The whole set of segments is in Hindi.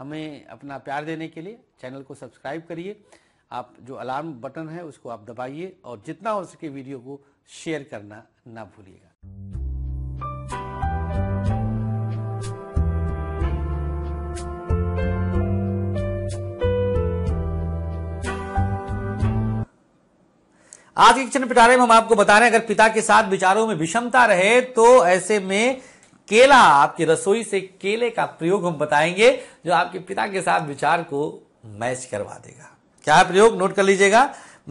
हमें अपना प्यार देने के लिए चैनल को सब्सक्राइब करिए आप जो अलार्म बटन है उसको आप दबाइए और जितना हो सके वीडियो को शेयर करना ना भूलिएगा आज के क्षण पिटारे में हम आपको बता रहे हैं अगर पिता के साथ विचारों में विषमता रहे तो ऐसे में केला आपकी रसोई से केले का प्रयोग हम बताएंगे जो आपके पिता के साथ विचार को मैच करवा देगा क्या प्रयोग नोट कर लीजिएगा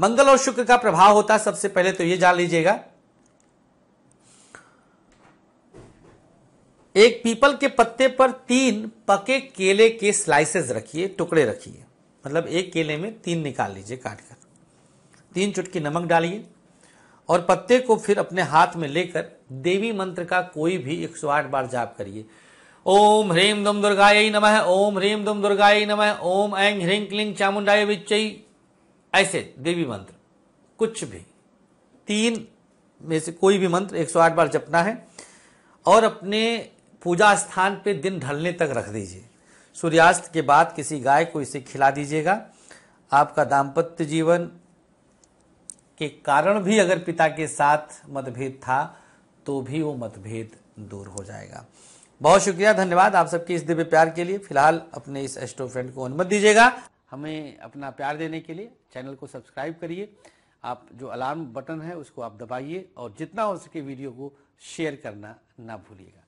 मंगल और शुक्र का प्रभाव होता है सबसे पहले तो ये जान लीजिएगा एक पीपल के पत्ते पर तीन पके केले के स्लाइसेस रखिए टुकड़े रखिए मतलब एक केले में तीन निकाल लीजिए काटकर तीन चुटकी नमक डालिए और पत्ते को फिर अपने हाथ में लेकर देवी मंत्र का कोई भी 108 बार जाप करिए ओम ह्रीम दुम दुर्गाय नमः ओम ह्रीम दुम दुर्गाय नमः ओम ऐं ह्रीम क्लिंग चामुंडाय विचई ऐसे देवी मंत्र कुछ भी तीन में से कोई भी मंत्र 108 बार जपना है और अपने पूजा स्थान पे दिन ढलने तक रख दीजिए सूर्यास्त के बाद किसी गाय को इसे खिला दीजिएगा आपका दाम्पत्य जीवन के कारण भी अगर पिता के साथ मतभेद था तो भी वो मतभेद दूर हो जाएगा बहुत शुक्रिया धन्यवाद आप सबके इस दिव्य प्यार के लिए फिलहाल अपने इस एस्ट्रो फ्रेंड को अनुमति दीजिएगा हमें अपना प्यार देने के लिए चैनल को सब्सक्राइब करिए आप जो अलार्म बटन है उसको आप दबाइए और जितना हो सके वीडियो को शेयर करना ना भूलिएगा